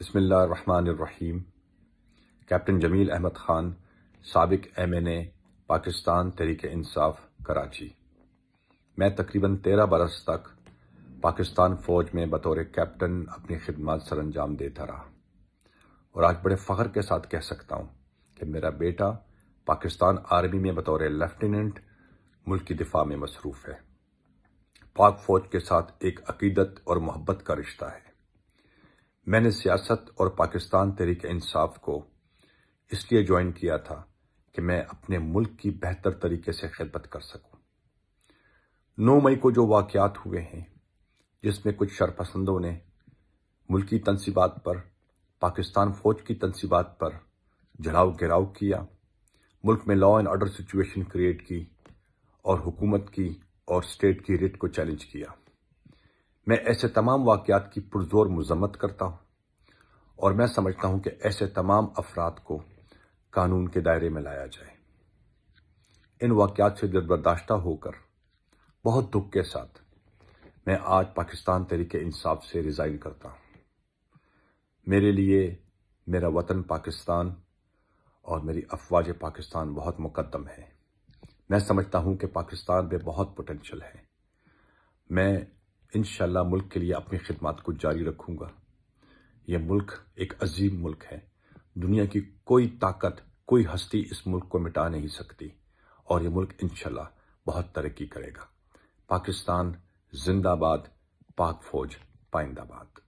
बसमीम कैप्टन जमील अहमद ख़ान सबक M N A Pakistan Tehreek Insaf Karachi मैं तकरीबन तेरह बरस तक पाकिस्तान फ़ौज में बतौर कैप्टन अपनी खिदमत सर अंजाम देता रहा और आज बड़े फ़ख्र के साथ कह सकता हूँ कि मेरा बेटा पाकिस्तान आर्मी में बतौर लेफ्टिनेंट मुल्क की दिफा में मसरूफ़ है पाक फ़ौज के साथ एक अकीदत और मोहब्बत का रिश्ता है मैंने सियासत और पाकिस्तान तहरीक इंसाफ को इसलिए ज्वाइन किया था कि मैं अपने मुल्क की बेहतर तरीके से खिदमत कर सकूं। नौ मई को जो वाकत हुए हैं जिसमें कुछ शरपसंदों ने मुल्की तनसीबात पर पाकिस्तान फौज की तनसीबात पर जड़ाव गिराव किया मुल्क में law and order situation create की और हुकूमत की और स्टेट की रिट को चैलेंज किया मैं ऐसे तमाम वाक़ात की पुरजोर मजम्मत करता हूँ और मैं समझता हूँ कि ऐसे तमाम अफराद को कानून के दायरे में लाया जाए इन वाकियात से बर्दाश्त होकर बहुत दुख के साथ मैं आज पाकिस्तान तरीके इंसाफ से रिज़ाइन करता हूँ मेरे लिए मेरा वतन पाकिस्तान और मेरी अफवाज पाकिस्तान बहुत मुकदम है मैं समझता हूँ कि पाकिस्तान में बहुत पोटेंशल है मैं इन मुल्क के लिए अपनी खिदमत को जारी रखूंगा यह मुल्क एक अजीम मुल्क है दुनिया की कोई ताकत कोई हस्ती इस मुल्क को मिटा नहीं सकती और यह मुल्क इनशा बहुत तरक्की करेगा पाकिस्तान जिंदाबाद पाक फौज पाइंदाबाद